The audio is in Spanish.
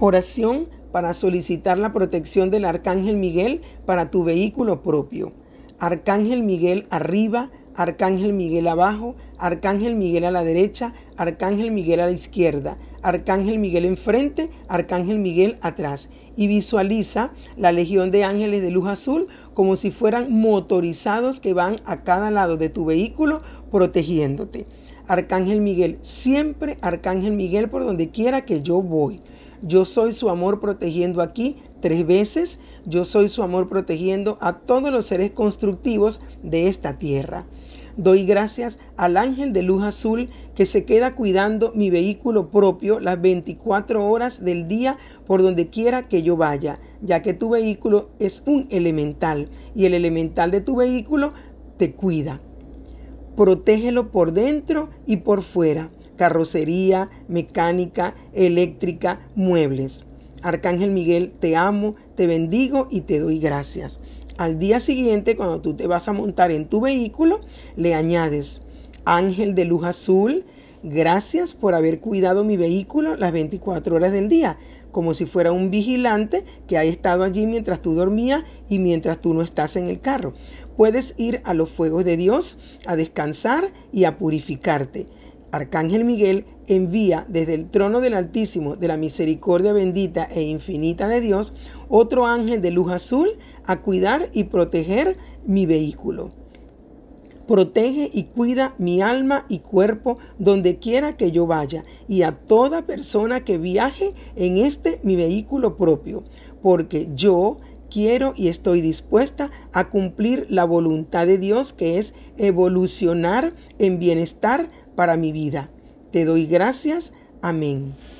Oración para solicitar la protección del Arcángel Miguel para tu vehículo propio. Arcángel Miguel arriba, Arcángel Miguel abajo, Arcángel Miguel a la derecha, Arcángel Miguel a la izquierda, Arcángel Miguel enfrente, Arcángel Miguel atrás. Y visualiza la legión de ángeles de luz azul como si fueran motorizados que van a cada lado de tu vehículo protegiéndote. Arcángel Miguel, siempre Arcángel Miguel por donde quiera que yo voy. Yo soy su amor protegiendo aquí tres veces. Yo soy su amor protegiendo a todos los seres constructivos de esta tierra. Doy gracias al ángel de luz azul que se queda cuidando mi vehículo propio las 24 horas del día por donde quiera que yo vaya, ya que tu vehículo es un elemental y el elemental de tu vehículo te cuida protégelo por dentro y por fuera. Carrocería, mecánica, eléctrica, muebles. Arcángel Miguel, te amo, te bendigo y te doy gracias. Al día siguiente, cuando tú te vas a montar en tu vehículo, le añades Ángel de Luz Azul, Gracias por haber cuidado mi vehículo las 24 horas del día, como si fuera un vigilante que ha estado allí mientras tú dormías y mientras tú no estás en el carro. Puedes ir a los fuegos de Dios a descansar y a purificarte. Arcángel Miguel envía desde el trono del Altísimo, de la misericordia bendita e infinita de Dios, otro ángel de luz azul a cuidar y proteger mi vehículo protege y cuida mi alma y cuerpo donde quiera que yo vaya y a toda persona que viaje en este mi vehículo propio, porque yo quiero y estoy dispuesta a cumplir la voluntad de Dios que es evolucionar en bienestar para mi vida. Te doy gracias. Amén.